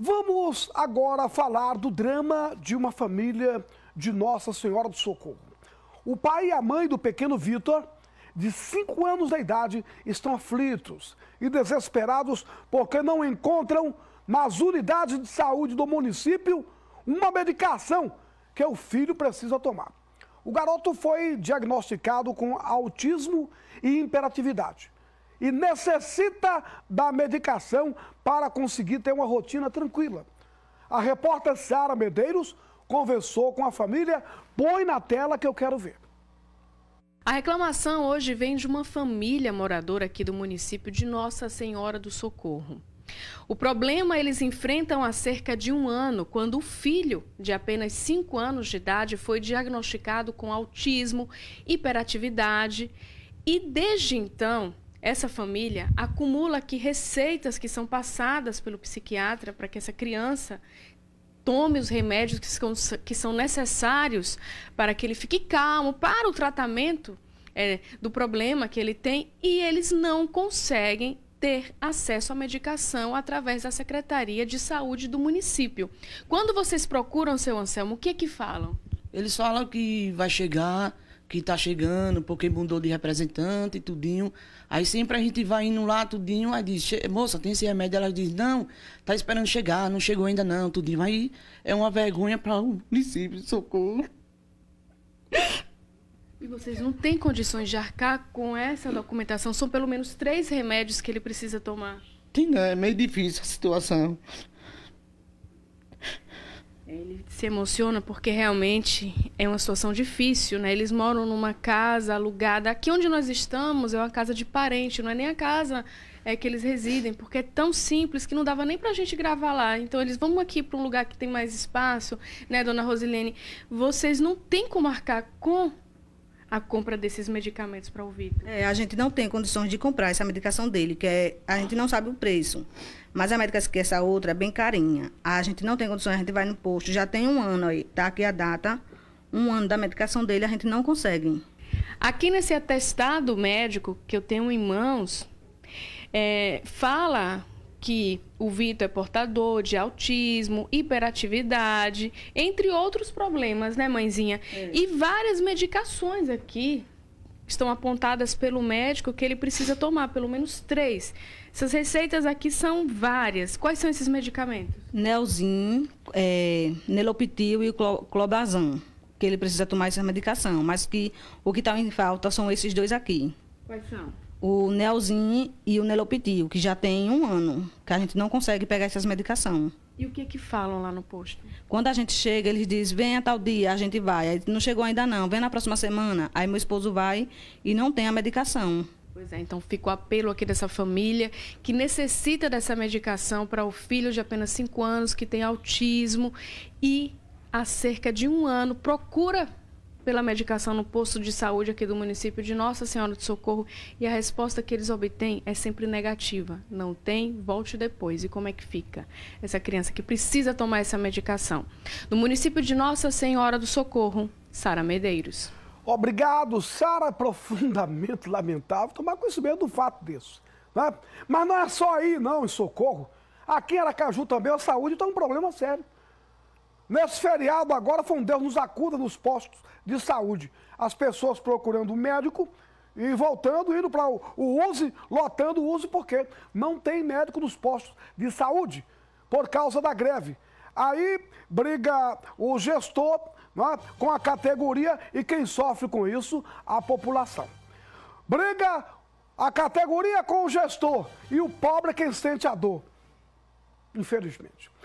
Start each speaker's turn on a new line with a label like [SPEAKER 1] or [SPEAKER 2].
[SPEAKER 1] Vamos agora falar do drama de uma família de Nossa Senhora do Socorro. O pai e a mãe do pequeno Vitor, de 5 anos de idade, estão aflitos e desesperados porque não encontram nas unidades de saúde do município uma medicação que o filho precisa tomar. O garoto foi diagnosticado com autismo e imperatividade e necessita da medicação para conseguir ter uma rotina tranquila. A repórter Sara Medeiros conversou com a família. Põe na tela que eu quero ver.
[SPEAKER 2] A reclamação hoje vem de uma família moradora aqui do município de Nossa Senhora do Socorro. O problema eles enfrentam há cerca de um ano, quando o filho, de apenas 5 anos de idade, foi diagnosticado com autismo, hiperatividade e, desde então, essa família acumula que receitas que são passadas pelo psiquiatra para que essa criança tome os remédios que são, que são necessários para que ele fique calmo para o tratamento é, do problema que ele tem e eles não conseguem ter acesso à medicação através da Secretaria de Saúde do município. Quando vocês procuram, seu Anselmo, o que é que falam?
[SPEAKER 3] Eles falam que vai chegar que tá chegando, porque mudou de representante e tudinho. Aí sempre a gente vai indo lá, tudinho, aí diz, moça, tem esse remédio? Ela diz, não, tá esperando chegar, não chegou ainda não, tudinho. Aí é uma vergonha para o município, socorro.
[SPEAKER 2] E vocês não têm condições de arcar com essa documentação? São pelo menos três remédios que ele precisa tomar.
[SPEAKER 3] Sim, né? é meio difícil a situação
[SPEAKER 2] ele se emociona porque realmente é uma situação difícil, né? Eles moram numa casa alugada. Aqui onde nós estamos é uma casa de parente, não é nem a casa é que eles residem, porque é tão simples que não dava nem para a gente gravar lá. Então eles vão aqui para um lugar que tem mais espaço, né, dona Rosilene? Vocês não têm como marcar com a compra desses medicamentos para o Vitor?
[SPEAKER 3] É, a gente não tem condições de comprar essa medicação dele, que é, a gente não sabe o preço. Mas a medicação que essa outra é bem carinha. A gente não tem condições, a gente vai no posto, já tem um ano aí, tá aqui a data, um ano da medicação dele, a gente não consegue. Aqui nesse atestado médico que eu tenho em mãos, é, fala que o Vitor é
[SPEAKER 2] portador de autismo, hiperatividade, entre outros problemas, né, mãezinha? É. E várias medicações aqui estão apontadas pelo médico que ele precisa tomar, pelo menos três. Essas receitas aqui são várias. Quais são esses medicamentos?
[SPEAKER 3] Nelzin, é, Nelopitil e Clobazan, que ele precisa tomar essa medicação, mas que o que está em falta são esses dois aqui. Quais são? o Neozin e o Nelopidil, que já tem um ano, que a gente não consegue pegar essas medicações. E o que é que falam lá no posto? Quando a gente chega, eles dizem, venha tal dia, a gente vai. Aí, não chegou ainda não, vem na próxima semana. Aí meu esposo vai e não tem a medicação. Pois é, então fica o apelo aqui dessa família que necessita dessa medicação para o filho de
[SPEAKER 2] apenas 5 anos, que tem autismo e há cerca de um ano procura pela medicação no posto de saúde aqui do município de Nossa Senhora do Socorro e a resposta que eles obtêm é sempre negativa. Não tem, volte depois. E como é que fica essa criança que precisa tomar essa medicação? No município de Nossa Senhora do Socorro, Sara Medeiros.
[SPEAKER 1] Obrigado, Sara. Profundamente lamentável tomar conhecimento do fato disso. Né? Mas não é só aí, não, em socorro. Aqui em Aracaju também a saúde está um problema sério. Nesse feriado agora foi um Deus nos acuda nos postos de saúde. As pessoas procurando médico e voltando, indo para o Uzi, lotando o Uzi, porque não tem médico nos postos de saúde por causa da greve. Aí briga o gestor é? com a categoria e quem sofre com isso? A população. Briga a categoria com o gestor e o pobre é quem sente a dor, infelizmente.